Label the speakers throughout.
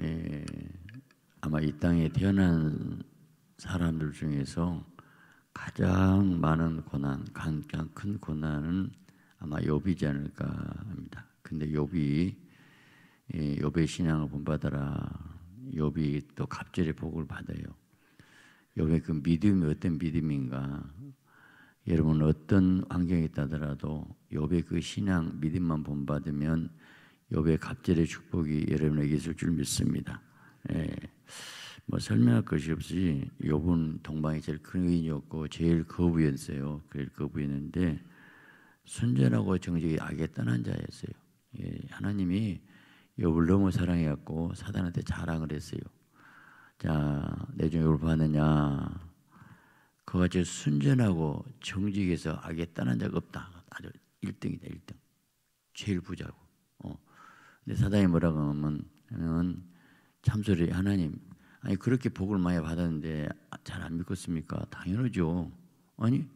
Speaker 1: 에, 예, 아마 이 땅에 태어난 사람들 중에서 가장 많은 고난, 가장 큰 고난은 아마 욥이지 않을까 합니다. 근데 욥이 예, 욥의 신앙을 본받아라. 욥이 또 갑절의 복을 받아요. 욥의 그 믿음이 어떤 믿음인가? 여러분 어떤 환경에 있다더라도 욥의 그 신앙 믿음만 본받으면 욥의 갑절의 축복이 여러분에게 있을 줄 믿습니다. 예. 뭐 설명할 것이 없이 욥은 동방이 제일 큰 의인이었고 제일 거부였어요. 제일 거부였는데 순전하고 정직히 악에 떠난 자였어요. 예. 하나님이 욥을 너무 사랑해갖고 사단한테 자랑을 했어요. 자, 내 중에 을 봤느냐? 그같이 순전하고 정직해서 악에 떠난 자가 없다. 아주 1등이다, 1등. 제일 부자고. 근데 사단이 뭐라고 하면 참소리 하나님 아니 그렇게 복을 많이 받았는데 잘 안 믿겠습니까? 당연하죠. 아니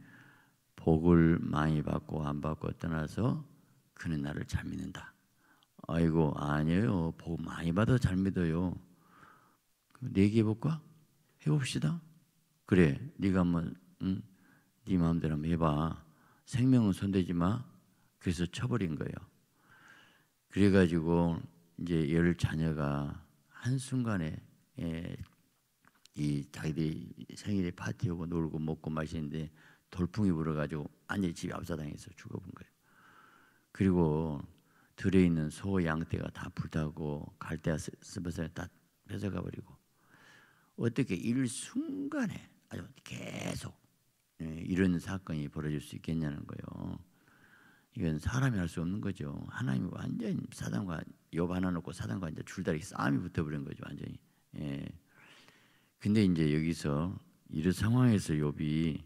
Speaker 1: 복을 많이 받고 안 받고 떠나서 그는 나를 잘 믿는다. 아이고 아니에요. 복 많이 받아 잘 믿어요. 내기해 네 볼까? 해봅시다. 그래, 네가 한번 응? 네 마음대로 한번 해봐. 생명은 손대지 마. 그래서 쳐버린 거예요. 그래가지고 이제 열 자녀가 한순간에 예, 이 자기들이 생일에 파티하고 놀고 먹고 마시는데 돌풍이 불어가지고 아전히집 앞사당에서 죽어본 거예요. 그리고 들어 있는 소, 양떼가 다 불타고 갈대와 스버스에 다 뺏어가 버리고 어떻게 일순간에 아주 계속 예, 이런 사건이 벌어질 수 있겠냐는 거예요. 이건 사람이 할 수 없는 거죠. 하나님이 완전히 사단과 욥 하나 놓고 사단과 이제 줄다리 싸움이 붙어버린 거죠. 완전히. 예. 근데 이제 여기서 이런 상황에서 욥이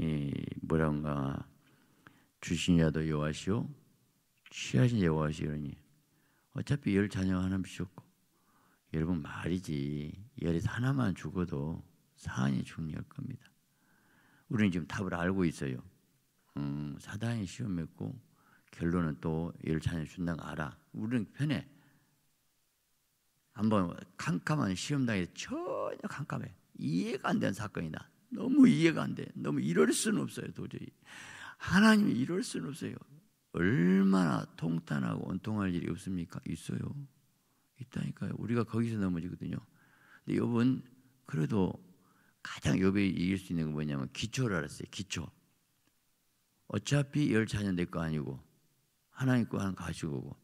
Speaker 1: 예, 뭐라가주신이도 여호와시오 취하신 여호와시오니 어차피 열 자녀 하나 주셨고 여러분 말이지 열이 하나만 죽어도 사안이 중요할 겁니다. 우리는 지금 답을 알고 있어요. 음, 사단이 시험했고 결론은 또 열차에 준다고 알아. 우리는 편해. 한번 캄캄한 시험장에 전혀 캄캄해. 이해가 안 되는 사건이다. 너무 이해가 안 돼. 너무 이럴 수는 없어요, 도저히. 하나님이 이럴 수는 없어요. 얼마나 통탄하고 온통할 일이 없습니까? 있어요. 있다니까요. 우리가 거기서 넘어지거든요. 근데 욥은 그래도 가장 욥이 이길 수 있는 건 뭐냐면 기초를 알았어요. 기초. 어차피 열차년 될거 아니고 하나님 거는 가지고 오고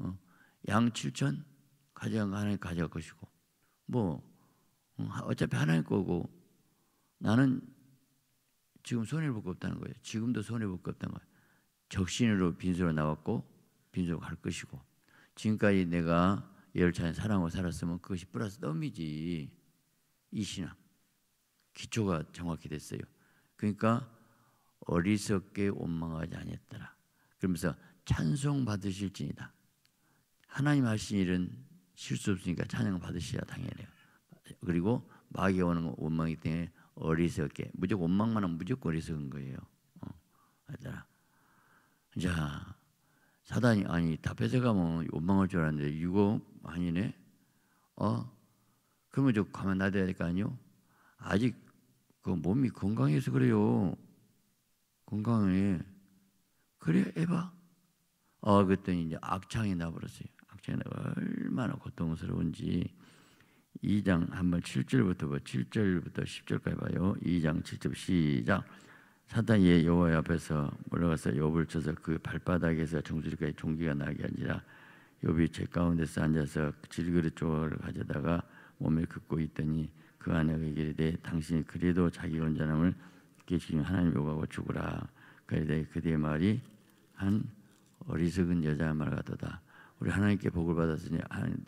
Speaker 1: 어, 양칠천 가져간 거 하나님 가져갈 것이고 뭐 어, 어차피 하나님 거고 나는 지금 손해를 볼거 없다는 거예요. 지금도 손해볼 거 없다는 거예요. 적신으로 빈소로 나왔고 빈소로 갈 것이고 지금까지 내가 열차에 사랑하고 살았으면 그것이 플러스 넘이지 이 신앙 기초가 정확히 됐어요. 그러니까 어리석게 원망하지 아니했더라. 그러면서 찬송 받으실지니다 하나님 하신 일은 실수 없으니까 찬양 받으셔야 당연해요. 그리고 마귀 오는 건원망이 때문에 어리석게 무조건 원망만 하면 무조건 어리석은 거예요. 어, 알잖아. 자 사단이 아니 답해서 가면 원망할 줄 알았는데 이거 아니네. 어 그러면 저 가만 놔둬야 될 거 아니요? 아직 그 몸이 건강해서 그래요. 건강해. 그래 에바 어, 그랬더니 이제 악창이 나버렸어요. 악창이 나 얼마나 고통스러운지 2장 한번 7절부터 봐. 7절부터 10절까지 봐요. 2장 7절 시작. 사탄이 여호와 앞에서 올라가서 욥을 쳐서 그 발바닥에서 정수리까지 종기가 나게 하니라. 욥이 제 가운데서 앉아서 질그릇 쪽을 가져다가 몸에 긋고 있더니 그 아내가 이르되 당신이 그래도 자기 혼자남을 깨치는 하나님 요구하고 죽으라. 그에 대해 그대의 말이 한 어리석은 여자의 말 같도다. 우리 하나님께 복을 받았으니 하나님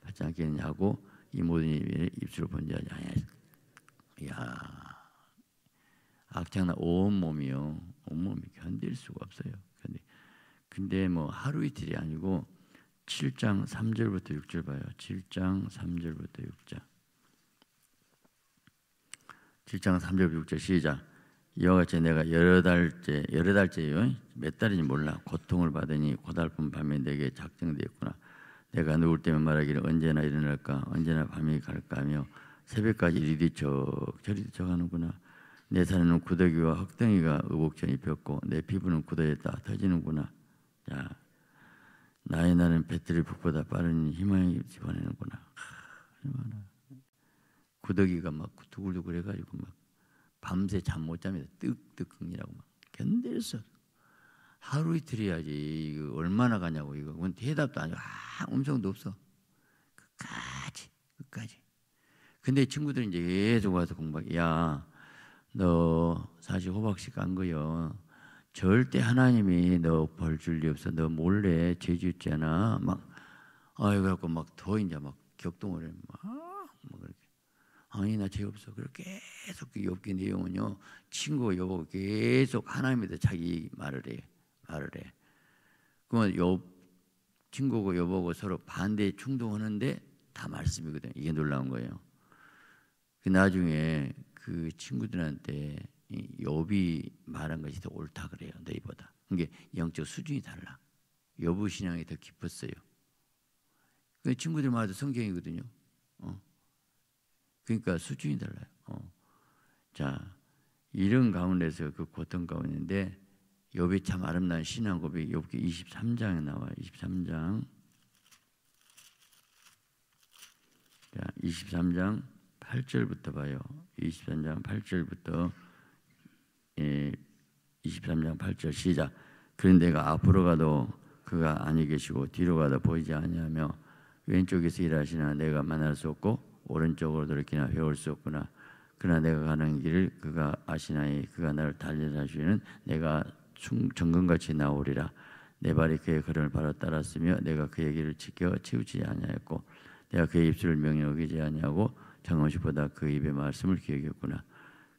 Speaker 1: 받지 않겠냐고이 모든 입술을 본지하 아니야. 악장난 온 몸이요, 온 몸이 견딜 수가 없어요. 근데 근데 뭐 하루 이틀이 아니고 7장 3절부터 6절 봐요. 7장 3절부터 6절. 7장 3절 6절 시작. 이와 같이 내가 여러 달째 여러 달째요 몇 달인지 몰라 고통을 받으니 고달픈 밤에 내게 작정되었구나 내가 누울 때면 말하기를 언제나 일어날까 언제나 밤이 갈까 하며 새벽까지 이리 뒤척 저리 뒤척 하는구나 내 산에는 구더기와 흙덩이가 의복천 입혔고 내 피부는 굳어졌다 터지는구나 야 나의 나는 배터리 북보다 빠른 희망이 집어내는구나 얼마나 구더기가 막 두글두글 해가지고 막 밤새 잠못 잡니다. 뜨끔뜨끔이라고 막 견딜 수 하루 이틀이야지 이거 얼마나 가냐고 이거 그건 대답도 아니고 아, 음성도 없어 끝까지 끝까지 근데 친구들이 이제 계속 와서 공부하게 야너 사실 호박씨 깐 거요 절대 하나님이 너 벌 줄 리 없어 너 몰래 죄지었잖아 막 아이 그갖고막더 이제 막 격동을 해막 막 이렇게 아니 나죄 없어. 그리고 계속 그 욥기 내용은요. 친구 여보 계속 하나님에 자기 말을 해. 말을 해. 그러면 욥 친구고 여보고 서로 반대 충돌하는데 다 말씀이거든. 이게 놀라운 거예요. 그 나중에 그 친구들한테 욥이 말한 것이 더 옳다 그래요. 너희보다. 그게 영적 수준이 달라. 여부 신앙이 더 깊었어요. 그 친구들마다 성경이거든요. 어. 그러니까 수준이 달라요. 어. 자, 이런 가운데서 그 고통 가운데 욥이 참 아름다운 신앙 고백 욥기 23장에 나와 23장 자, 23장 8절부터 봐요. 23장 8절부터 예, 23장 8절 시작. 그런데 가 앞으로 가도 그가 아니 계시고 뒤로 가도 보이지 아니며 왼쪽에서 일하시나 내가 만날 수 없고 오른쪽으로 돌이키나 회올 수 없구나. 그러나 내가 가는 길을 그가 아시나니 그가 나를 달려다주시는 내가 정금같이 나오리라. 내 발이 그의 걸음을 바로 따랐으며 내가 그의 길을 지켜 치우치지 아니하였고 내가 그의 입술을 명령 어기지 아니하고 장원식보다그 입의 말씀을 기억했구나.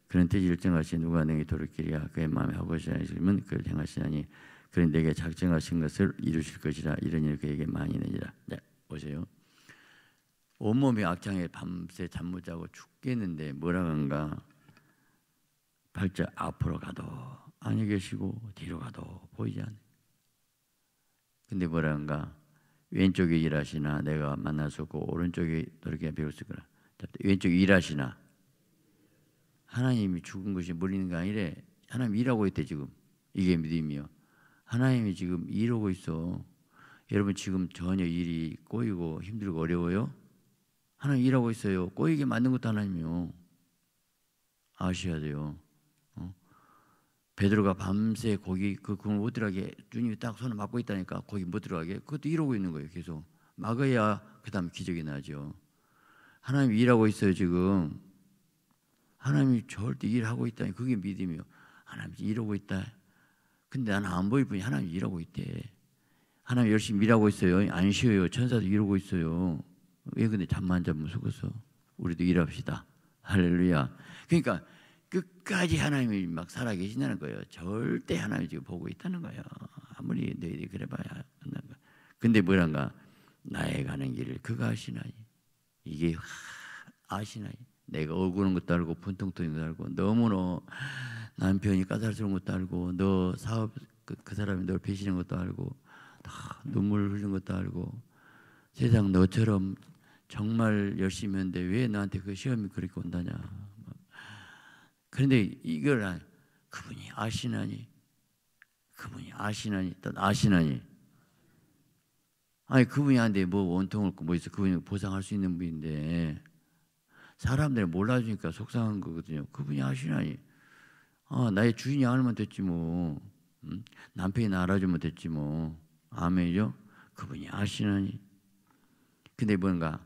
Speaker 1: 그런 뜻이 일정하시 누가 내게 돌이키랴 그의 마음에 하고자 하시면 그를 행하시나니 그는 내게 작정하신 것을 이루실 것이라 이런 일 그에게 많이 내리라. 네, 보세요. 온몸이 악창에 밤새 잠 못 자고 죽겠는데 뭐라 한가 발자 앞으로 가도 안에 계시고 뒤로 가도 보이지 않아 근데 뭐라 한가 왼쪽에 일하시나 내가 만났었고 오른쪽에 돌이켜 배웠을거라 왼쪽에 일하시나 하나님이 죽은 것이 물리는 거 아니래 하나님 일하고 있대 지금 이게 믿음이요 하나님이 지금 일하고 있어 여러분 지금 전혀 일이 꼬이고 힘들고 어려워요 하나님 일하고 있어요. 꼬이게 만든 것도 하나님이요. 아셔야 돼요. 어? 베드로가 밤새 거기 그 그걸 못 들어가게 주님이 딱 손을 막고 있다니까 거기 못 들어가게 그것도 이러고 있는 거예요. 계속 막아야 그다음 기적이 나죠. 하나님 일하고 있어요 지금. 하나님이 절대 일하고 있다니 그게 믿음이요. 하나님 일하고 있다. 근데 나는 안 보일 뿐이 하나님 일하고 있대. 하나님 열심히 일하고 있어요. 안 쉬어요. 천사도 일하고 있어요. 왜 근데 잠만 자면 속어서 우리도 일합시다. 할렐루야. 그러니까 끝까지 하나님이 막 살아계신다는 거예요. 절대 하나님이 지금 보고 있다는 거예요. 아무리 너희들이 그래봐야 한다 거. 근데 뭐란가 나의 가는 길을 그가 아시나니 이게 아시나니 내가 억울한 것도 알고 분통통인 것도 알고 너무너 남편이 까다로운 것도 알고 너 사업 그, 그 사람이 널 배신한 것도 알고 다 눈물 흘린 것도 알고 세상 너처럼 정말 열심히 했는데 왜 나한테 그 시험이 그렇게 온다냐. 그런데 이걸 아, 그분이 아시나니 그분이 아시나니 또 아시나니 아니 그분이 한데 뭐 원통을 뭐 있어 그분이 보상할 수 있는 분인데 사람들이 몰라주니까 속상한 거거든요. 그분이 아시나니 아 나의 주인이 알면 됐지 뭐 음? 남편이 나 알아주면 됐지 뭐 아멘이죠. 그분이 아시나니 근데 뭔가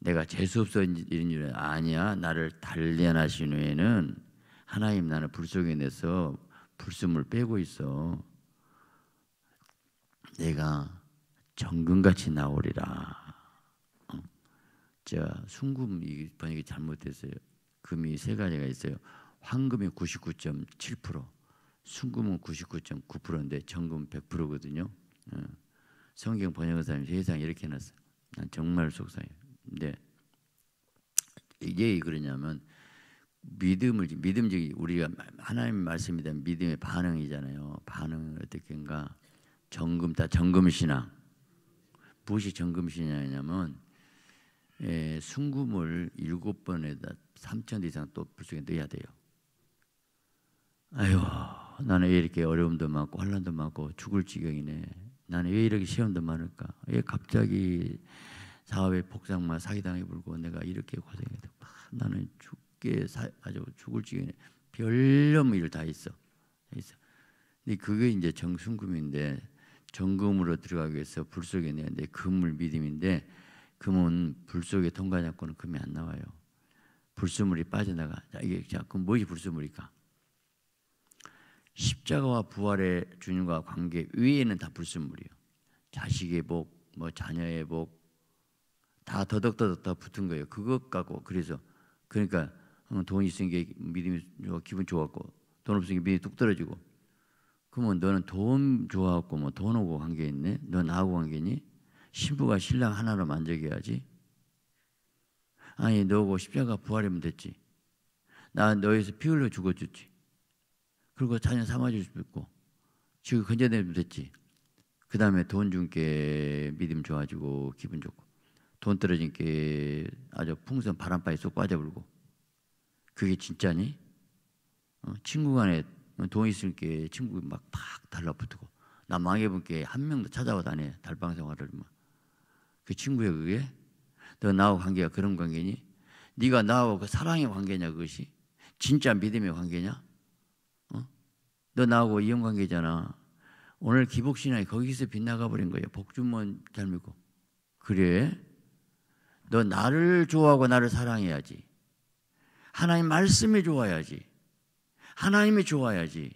Speaker 1: 내가 재수 없어 이런 일은 아니야. 나를 단련하신 후에는 하나님 나는 불 속에 내서 불숨을 빼고 있어. 내가 정금같이 나오리라. 어? 자, 순금 이 번역이 잘못됐어요. 금이 세 가지가 있어요. 황금이 99.7%, 순금은 99.9%인데 정금 100%거든요. 어. 성경 번역한 사람이 세상 이렇게 해놨어난 정말 속상해 근 네. 이게 그러냐면 믿음을 믿음직이 우리가 하나님 말씀에 대한 믿음의 반응이잖아요. 반응을 어떻게인가 정금 다 정금 신앙. 무엇이 정금 신앙이냐면 예, 순금을 일곱 번에다 3천 이상 또 불속에 넣어야 돼요. 아유, 나는 왜 이렇게 어려움도 많고 환란도 많고 죽을 지경이네. 나는 왜 이렇게 시험도 많을까? 왜 갑자기 사업의 복장만 사기당해 불고 내가 이렇게 고생해도 아, 나는 죽게 사, 아주 죽을 지경에 별념 일을 다 있어. 있어. 근데 그게 이제 정순금인데 정금으로 들어가기 위해서 불 속에 내는데 금을 믿음인데 금은 불 속에 통과자고는 금이 안 나와요. 불순물이 빠져나가. 자, 이게 자, 그럼 무엇 불순물일까? 십자가와 부활의 주님과 관계 위에는 다불순물이요 자식의 복, 뭐 자녀의 복, 다 더덕더덕 다 붙은 거예요. 그것 갖고 그래서 그러니까 돈있으니게 믿음이 좋아, 기분 좋았고 돈없으니 믿음이 뚝 떨어지고 그러면 너는 돈 좋아하고 뭐 돈하고 관계 있네? 너 나하고 관계니? 신부가 신랑 하나로 만족해야지. 아니 너하고 십자가 부활이면 됐지. 나 너에서 피 흘려 죽어줬지. 그리고 자녀 삼아줄 수도 있고 지금 건져내면 됐지. 그 다음에 돈 준 게 믿음 좋아지고 기분 좋고. 돈 떨어진 게 아주 풍선 바람바에 쏙 빠져 불고 그게 진짜니? 어? 친구 간에 돈 있을 게 친구 막팍 달라붙고 나 망해본 게 한 명도 찾아와 다니 달방 생활을 막. 그 친구야 그게? 너 나하고 관계가 그런 관계니? 네가 나하고 그 사랑의 관계냐 그것이? 진짜 믿음의 관계냐? 어? 너 나하고 이혼 관계잖아. 오늘 기복신앙이 거기서 빗나가 버린 거예요. 복주머잘 믿고. 그래? 너 나를 좋아하고 나를 사랑해야지. 하나님 말씀이 좋아야지. 하나님이 좋아야지.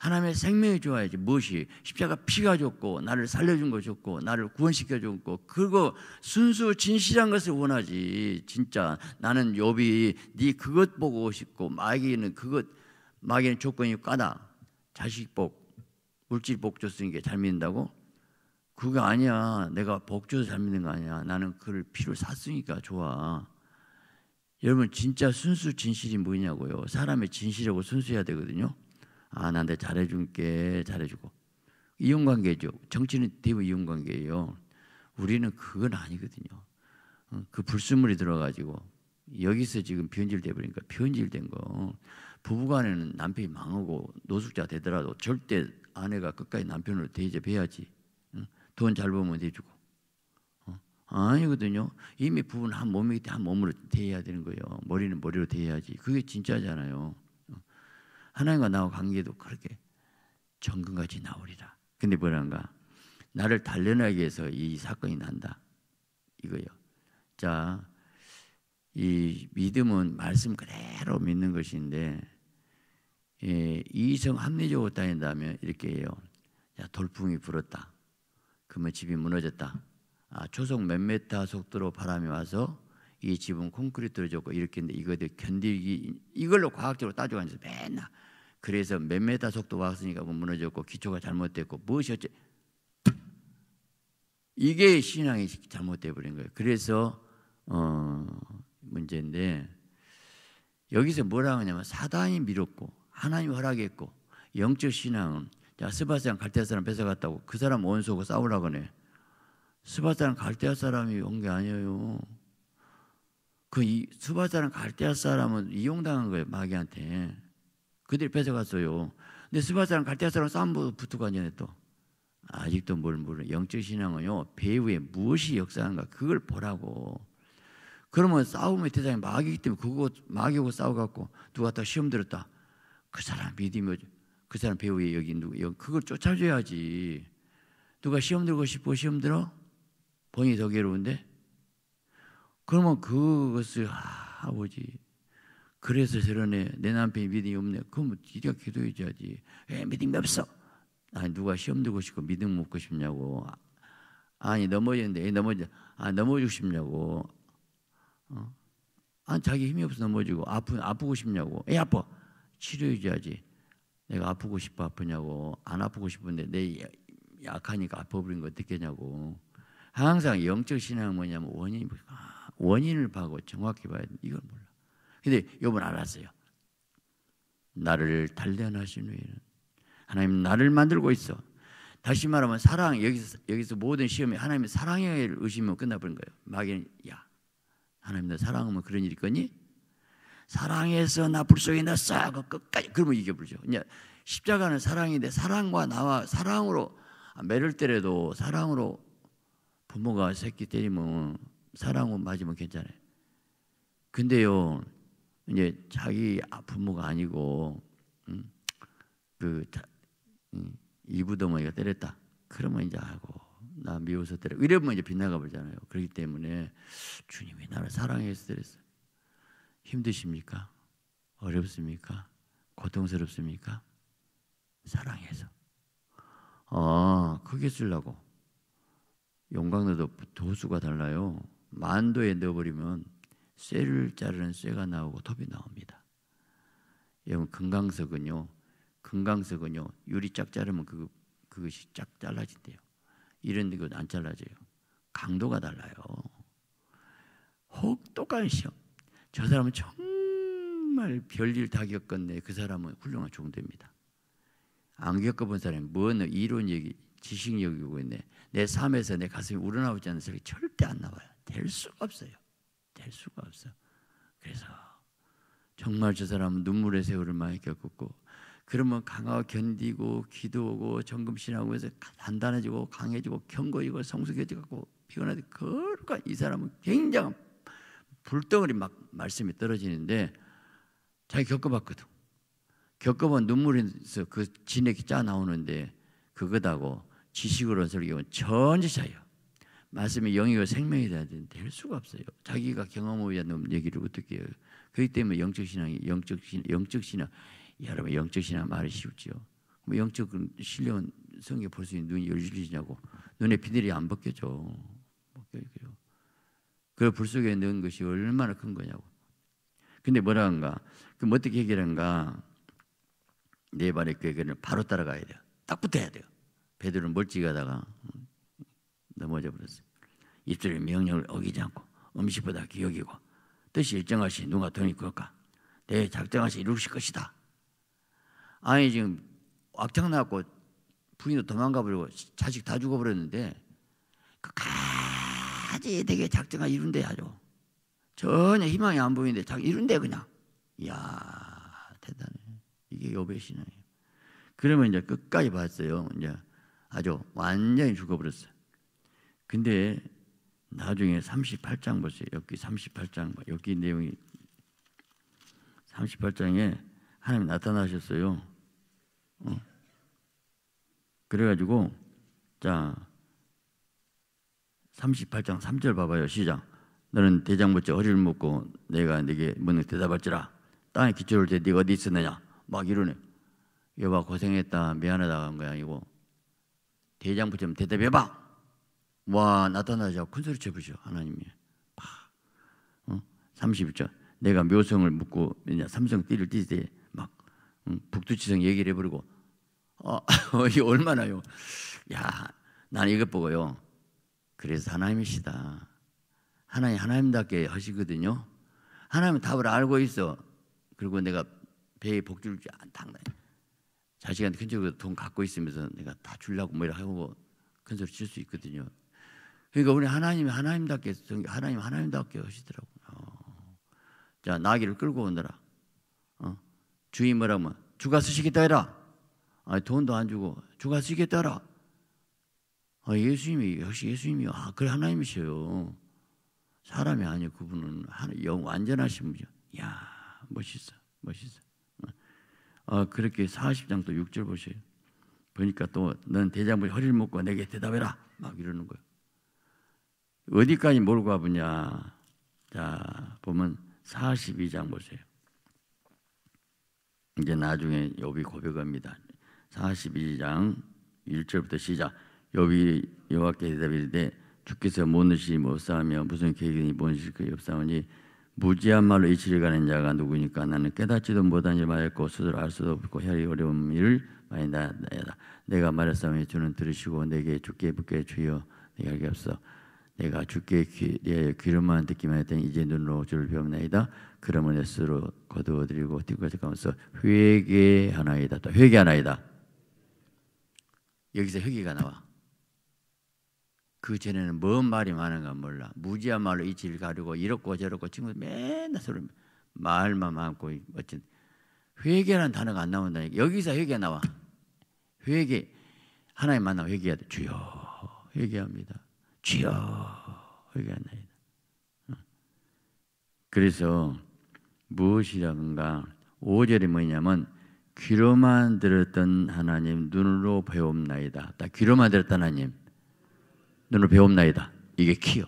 Speaker 1: 하나님의 생명이 좋아야지. 무엇이? 십자가 피가 좋고, 나를 살려준 것이 좋고, 나를 구원시켜 줬고, 그거 순수 진실한 것을 원하지. 진짜. 나는 요비, 네 그것 보고 싶고, 마귀는 그것, 마귀는 조건이 까다. 자식복, 물질복 줬으니까 잘 믿는다고? 그거 아니야. 내가 복줘서 잘 믿는 거 아니야. 나는 그를 피로 샀으니까 좋아. 여러분 진짜 순수 진실이 뭐냐고요. 사람의 진실하고 순수해야 되거든요. 아난한 잘해줄게 잘해주고 이용관계죠. 정치는 대부 이용관계예요. 우리는 그건 아니거든요. 그 불순물이 들어가지고 여기서 지금 변질돼 버리니까 변질된 거 부부간에는 남편이 망하고 노숙자 되더라도 절대 아내가 끝까지 남편으로 대접해야지 돈잘 벌면 돼주고 어? 아니거든요. 이미 부부는 한 몸이기 때문에 한 몸으로 대해야 되는 거예요. 머리는 머리로 대해야지. 그게 진짜잖아요. 어? 하나님과 나와 관계도 그렇게 정근같이 나오리라. 근데 뭐란가? 나를 단련하기 위해서 이 사건이 난다. 이거요. 자, 이 믿음은 말씀 그대로 믿는 것인데 예, 이성 합리적으로 따진다면 이렇게 해요. 야, 돌풍이 불었다. 그러면 집이 무너졌다. 아, 초속 몇 메타 속도로 바람이 와서 이 집은 콘크리트로 졌고 이렇게 했데 이거를 견디기 이걸로 과학적으로 따져가면서 맨날 그래서 몇 메타 속도 왔으니까 뭐 무너졌고 기초가 잘못됐고 무엇이었지 이게 신앙이 잘못돼 버린 거예요. 그래서 어, 문제인데 여기서 뭐라 하냐면 사단이 밀었고 하나님 허락했고 영적 신앙은 야 스바스랑 갈대아 사람 뺏어갔다고 그 사람 원수고 싸우라 그네. 스바스랑 갈대아 사람이 온 게 아니에요. 그 이, 스바스랑 갈대아 사람은 이용당한 거예요 마귀한테. 그들이 뺏어갔어요. 근데 스바스랑 갈대아 사람 싸움부터 붙고 앉아네 또. 아직도 뭘 모르는 영적 신앙은요 배후에 무엇이 역사하는가 그걸 보라고. 그러면 싸움의 대상이 마귀이기 때문에 그거 마귀하고 싸워갖고 누가 다 시험 들었다. 그 사람 믿음이 그 사람 배우에 여기 누구 여 그걸 쫓아줘야지. 누가 시험 들고 싶어 시험 들어? 본인이 더 괴로운데. 그러면 그것을 아, 아버지 그래서 저러네 내 남편이 믿음이 없네. 그럼 네가 기도해 줘야지. 왜 믿음이 없어? 아니 누가 시험 들고 싶고 믿음 먹고 싶냐고. 아니 넘어졌는데 넘어져 아 넘어지고 싶냐고. 어? 아 자기 힘이 없어 넘어지고 아프 아프고 싶냐고. 애 아파 치료해 줘야지. 내가 아프고 싶어 아프냐고 안 아프고 싶은데 내 약하니까 아파버린 거 어떻겠냐고 항상 영적 신앙은 뭐냐면 원인 뭐, 아, 원인을 파고 정확히 봐야 돼. 이걸 몰라. 근데 요번 알았어요. 나를 단련하신 후에는 하나님 나를 만들고 있어. 다시 말하면 사랑 여기서 여기서 모든 시험이 하나님의 사랑에 의심하면 끝나버린 거예요. 마귀는 야 하나님 나 사랑하면 그런 일이 있거니 사랑해서 나 불속에 나 싸고 끝까지 그러면 이겨버리죠. 십자가는 사랑인데 사랑과 나와 사랑으로 아, 매를 때려도 사랑으로 부모가 새끼 때리면 사랑으로 맞으면 괜찮아요. 근데요 이제 자기 아, 부모가 아니고 음, 그 음, 이부더머니가 때렸다. 그러면 이제 알고 나 미워서 때려. 이러면 이제 빗나가 버리잖아요. 그렇기 때문에 주님이 나를 사랑해서 때렸어요. 힘드십니까? 어렵습니까? 고통스럽습니까? 사랑해서. 아, 크게 쓰려고. 용광로도 도수가 달라요. 만도에 넣어버리면 쇠를 자르는 쇠가 나오고 톱이 나옵니다. 여러분, 금강석은요, 금강석은요, 유리 짝 자르면 그, 그것이 쫙 잘라진대요. 이런 데안 잘라져요. 강도가 달라요. 혹 똑같이 저 사람은 정말 별일 다 겪었네. 그 사람은 훌륭한 종대입니다. 안 겪어본 사람이 뭔 이론 얘기, 지식 여기고 있네. 내 삶에서 내 가슴이 우러나오지 않는 소리 절대 안 나와요. 될 수가 없어요. 될 수가 없어. 그래서 정말 저 사람은 눈물의 세월을 많이 겪었고 그러면 강하고 견디고 기도하고 정금신하고 해서 단단해지고 강해지고 견고이고 성숙해지고 피곤하지 그러까이 사람은 굉장한 불덩어리 막 말씀이 떨어지는데 자기 겪어봤거든. 겪어본 눈물에서 그 진액이 짜 나오는데 그거다고 지식으로 설교는 전지자예요. 말씀이 영이고 생명이 돼야 되는데 될 수가 없어요. 자기가 경험을 위한 얘기를 어떻게 해요. 그렇기 때문에 영적 신앙이 영적 신 영적 신앙 여러분 영적 신앙 말이 쉽죠. 뭐 영적 신령은 성경 볼수 있는 눈이 열리지냐고 눈에 비늘이 안 벗겨져. 그불 속에 넣은 것이 얼마나 큰 거냐고. 근데 뭐라 한가? 그럼 어떻게 해결한가? 네 발의 궤결을 그 바로 따라가야 돼요. 딱 붙어야 돼요. 베드로는 멀찍하다가 음, 넘어져 버렸어요. 입술의 명령을 어기지 않고 음식보다 기억이고 뜻이 일정하시 누가 돈이 그럴까? 내 작정하시 이루실 것이다. 아니 지금 악창 나고 부인도 도망가 버리고 자식 다 죽어버렸는데 그 아야 되게 작정가 이룬데 아주 전혀 희망이 안 보이는데 작 이룬데 그냥. 이야 대단해. 이게 요배 신앙이에요. 그러면 이제 끝까지 봤어요. 이제 아주 완전히 죽어버렸어요. 근데 나중에 38장 보세요. 여기 38장 여기 내용이 38장에 하나님 나타나셨어요. 어. 그래가지고 자 38장 3절 봐봐요. 시작. 너는 대장부처 허리를 묶고 내가 네게 묻는 대답할지라. 땅에 기초를 대 네가 어디 있었느냐. 막 이러네. 여봐 고생했다 미안하다 한 거야 이거. 대장부처면 대답해봐. 와 나타나자 큰 소리 쳐보죠 하나님이. 막. 어? 31절. 내가 묘성을 묶고 삼성 띠를 띠때 막 응? 북두치성 얘기를 해버리고 어, 아, 이 얼마나요? 야, 난 이것 보고요. 그래서 하나님이시다. 하나님 하나님답게 하시거든요. 하나님 답을 알고 있어. 그리고 내가 배에 복줄 안당나 자식한테 근처로 돈 갖고 있으면서 내가 다 주려고 뭐라 하고 큰소리 칠수 있거든요. 그러니까 우리 하나님이 하나님답게 하나님 하나님답게 하시더라고요. 어. 자 나귀를 끌고 오느라 어? 주인 뭐라면 뭐? 주가 쓰시겠다 해라. 아니, 돈도 안 주고 주가 쓰시겠다 해라. 아, 예수님이 역시 예수님이 아, 그래하나님이세요 사람이 아니요 그분은 영 완전하신 분이죠. 야 멋있어 멋있어. 어, 아, 그렇게 40장 또 6절 보세요. 보니까 또 넌 대장부 허리를 묶고 내게 대답해라 막 이러는 거예요. 어디까지 몰고 가보냐? 자 보면 42장 보세요. 이제 나중에 여비 고백합니다. 42장 1절부터 시작. 여기 여호와께 대답이되 주께서 모느시 못사하며 무슨 계획이니 뭔느실그 엽사하니 무지한 말로 이치를 가는 자가 누구니까 나는 깨닫지도 못하니 말했고 스스로 알 수도 없고 혈이 어려운 일을 많이 나다 내가 말했사오니 주는 들으시고 내게 주께 붙게 주여 내가 알게 없어 내가 주께 귀, 예, 귀로만 듣기만 했더니 이제 눈으로 주를 배움나이다 그러면 내 스스로 거두어드리고 뒤까지 가면서 회개하나이다 또 회개하나이다 여기서 회개가 나와 그 전에는 뭔 말이 많은가 몰라. 무지야말로 이질 가리고 이렇고 저렇고 친구 들 맨날 서로 말만 많고 어쨌든 회개라는 단어가 안 나온다니까. 여기서 회개 나와. 회개 하나님 만나 회개해야 돼. 주여 회개합니다. 주여 회개합니다. 그래서 무엇이라든가 5절이 뭐냐면 귀로만 들었던 하나님 눈으로 배움나이다. 딱 귀로만 들었던 하나님 눈을 배웁나이다 이게 키요.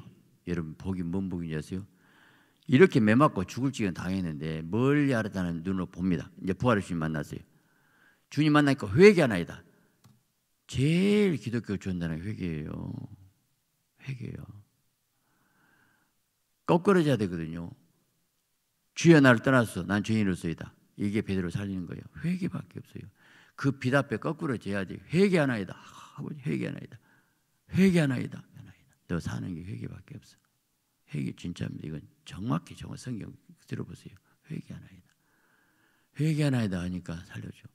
Speaker 1: 여러분 복이 뭔 복인지 아세요? 이렇게 매맞고 죽을 지경 당했는데 멀리 알았다는 눈으로 봅니다. 이제 부활의 주님 만났어요. 주님 만나니까 회개하나이다. 제일 기독교 전단의 회개예요. 회개예요. 거꾸로 져야 되거든요. 주여 나를 떠나서 난 죄인으로서이다. 이게 베드로 살리는 거예요. 회개밖에 없어요. 그빛 앞에 거꾸로 져야지. 회개하나이다. 아, 아버지 회개하나이다. 회개하나이다. 너 사는 게 회개밖에 없어. 회개 진짜입니다. 이건 정확히 정확 성경 들어보세요. 회개하나이다. 회개하나이다 하니까 살려줘.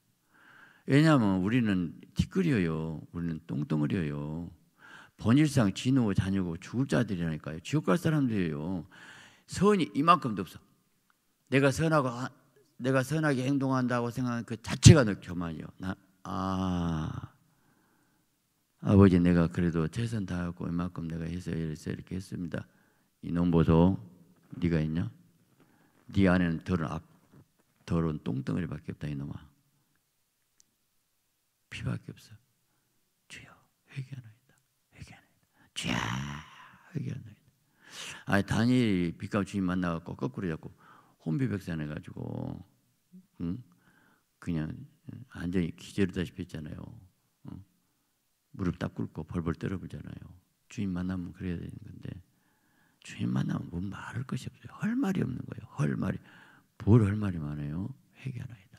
Speaker 1: 왜냐하면 우리는 티끌이요 우리는 똥덩어리요 본질상 진호 자녀고 죽을 자들이라니까요. 지옥 갈 사람들이에요. 선이 이만큼도 없어. 내가 선하고 아, 내가 선하게 행동한다고 생각하는 그 자체가 너 교만이요. 나 아. 아버지 내가 그래도 최선 다하고 이만큼 내가 해서 이래서 이렇게 했습니다. 이놈 보소 네가 있냐? 네 안에는 더러운 앞, 더러운 똥덩어리밖에 없다 이놈아. 피밖에 없어. 주여 회개하노이다. 회개하노이다. 주여 회개하노이다. 아니 단일 빛이 주인 만나갖고 거꾸로 잡고 혼비백산 해가지고 응? 그냥 완전히 기절이다시피 했잖아요. 무릎 딱 꿇고 벌벌 떨어보잖아요. 주인 만나면 그래야 되는 건데 주인 만나면 뭐 말할 것이 없어요. 할 말이 없는 거예요. 할 말이 뭘 할 말이 많아요. 회개하나이다.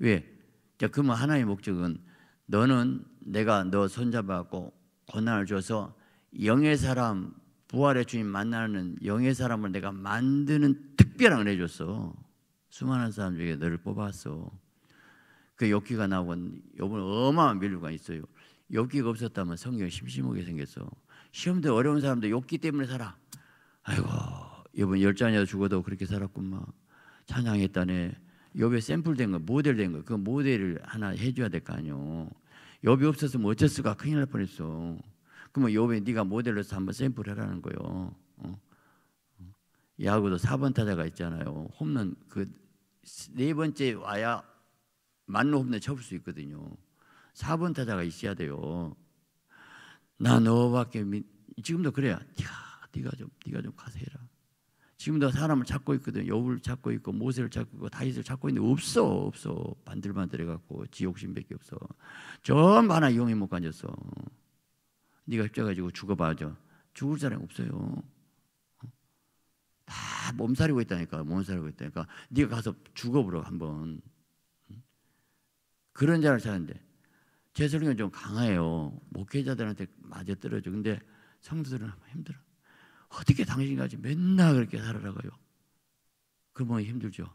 Speaker 1: 왜? 자, 그러면 뭐 하나의 목적은 너는 내가 너 손잡아갖고 고난을 줘서 영의 사람 부활의 주인 만나는 영의 사람을 내가 만드는 특별한 은혜 줬어 수많은 사람 중에 너를 뽑았어. 그 욕기가 나오건 요번 어마어마한 밀류가 있어요. 욕기가 없었다면 성경이 심심하게 생겼어. 시험도 어려운 사람도 욕기 때문에 살아. 아이고 요번 열자녀 죽어도 그렇게 살았구만. 찬양했다네. 욕의 샘플된 거, 모델된 거, 그 모델을 하나 해줘야 될 거 아니오. 욕이 없었으면 어쩔수가 큰일 날 뻔했어. 그러면 욕에 네가 모델로서 한번 샘플해라는 거요. 어. 어. 야구도 4번 타자가 있잖아요. 홈런 그 네 번째 와야 만로 홈에 접을 수 있거든요. 4번 타자가 있어야 돼요. 나 너밖에 믿... 지금도 그래요. 야, 네가 좀 네가 좀 가서 해라. 지금도 사람을 찾고 있거든. 여우 찾고 있고 모세를 찾고 있고 다윗을 찾고 있는데 없어 없어 반들반들해 갖고 지옥신밖에 없어. 전부 하나 이용해 못 가졌어. 네가 휩져가지고 죽어봐죠. 죽을 사람 없어요. 다 몸살이고 있다니까 몸살이고 있다니까 네가 가서 죽어보라 한번. 그런 자를 찾는데 제 설교는 좀 강해요. 목회자들한테 맞아 떨어져. 근데 성도들은 힘들어. 어떻게 당신같지 맨날 그렇게 살아라고요? 그러면 뭐 힘들죠.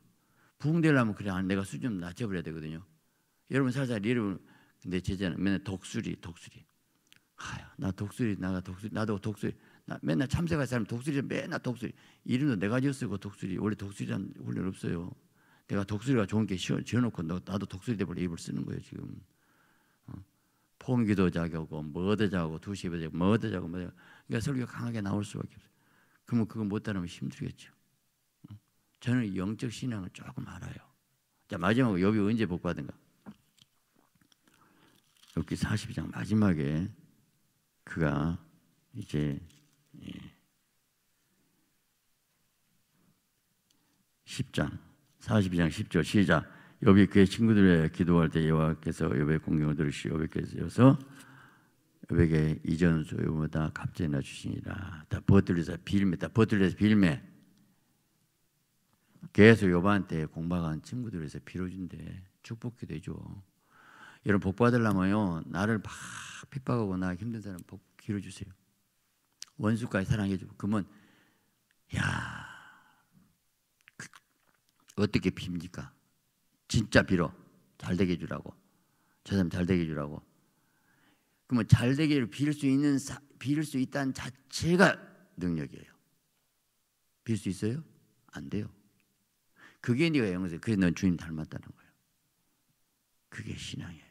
Speaker 1: 부흥되려면 그래 아, 내가 수준 낮춰버려야 되거든요. 여러분 살살 여러분 근데 제자는 맨날 독수리 독수리. 아유 나 독수리 나가 독수리 나도 독수리 나 맨날 참새가 사람 독수리 맨날 독수리 이름도 내가 지었어요 그 독수리 원래 독수리란 훈련 없어요. 내가 독수리가 좋은 게 지어놓고 나도 독수리 대볼 입을 쓰는 거예요 지금. 어? 포기도 자격고 뭐도디 자고 두시에 자고 뭐도디 자고 뭐, 뭐, 뭐, 뭐 그러니까 설교 강하게 나올 수밖에 없어요. 그러면 그거 못 따르면 힘들겠죠. 어? 저는 영적 신앙을 조금 알아요. 자 마지막으로 여기 언제 복 받은가? 여기 42장 마지막에 그가 이제 예. 10장 42장 10절 시작. 여비 그의 친구들의 기도할 때 여호와께서 여백의 공경을 들으시 여백께서 여백의 이전 소유보다 갑제나 주시니라. 다 버틀리사 빌메, 다 버틀리사 빌메. 계속 여바한테 공박한 친구들에서 빌어준대 축복기도 해줘. 여러분 복 받으려면요 나를 막 핍박하고 나 힘든 사람 복 길어주세요. 원수까지 사랑해주고 그러면 야 어떻게 빕니까? 진짜 빌어. 잘 되게 해주라고. 저 사람 잘 되게 해주라고. 그러면 잘 되게 빌 수 있는, 빌 수 있다는 자체가 능력이에요. 빌 수 있어요? 안 돼요. 그게 네가 영세. 그게 넌 주님 닮았다는 거예요. 그게 신앙이에요.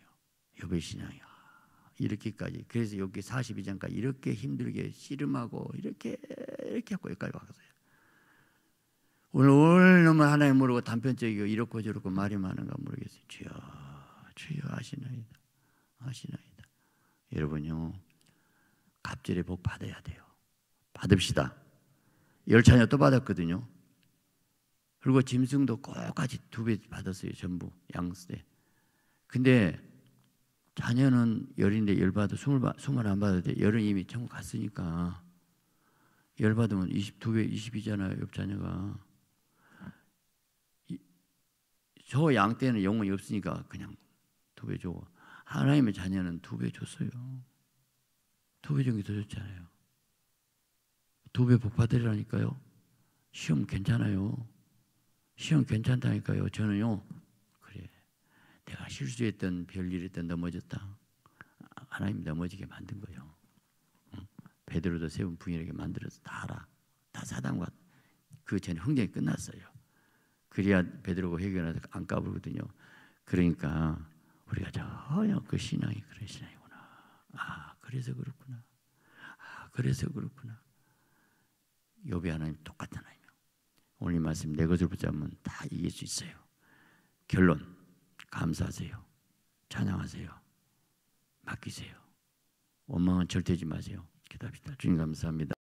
Speaker 1: 여배 신앙이야. 이렇게까지. 그래서 여기 42장까지 이렇게 힘들게 씨름하고 이렇게 이렇게 하고 여기까지 왔어요. 오늘 너무 하나님 모르고 단편적이고 이렇고 저렇고 말이 많은가 모르겠어요. 주여, 주여 아시나이다, 아시나이다. 여러분요, 갑질의 복 받아야 돼요. 받읍시다. 열차냐 또 받았거든요. 그리고 짐승도 꼭까지 두 배 받았어요. 전부 양세. 근데 자녀는 열인데 열 받아 스물 스물 안 받아도 돼. 열은 이미 천국 갔으니까 열 받으면 22배 20이잖아요. 옆 자녀가. 저양 떼는 영혼이 없으니까 그냥 두 배 줘. 하나님의 자녀는 두 배 줬어요. 두 배 정도 더 줬잖아요. 두 배복 받으리라니까요. 시험 괜찮아요. 시험 괜찮다니까요. 저는요. 그래. 내가 실수했던 별일했던 넘어졌다. 하나님 넘어지게 만든 거예요. 응? 베드로도 세운 부인에게 만들어서 다 알아. 다 사단과 그 전에 흥정이 끝났어요. 그래야 베드로가 회견하다 안 까불거든요. 그러니까 우리가 전혀 그 신앙이 그런 신앙이구나. 아 그래서 그렇구나. 아 그래서 그렇구나. 여비 하나님 똑같은 하나님. 오늘 말씀 내 것을 붙잡으면 다 이길 수 있어요. 결론 감사하세요. 찬양하세요. 맡기세요. 원망은 절대지 하 마세요. 기다립시다 주님 감사합니다.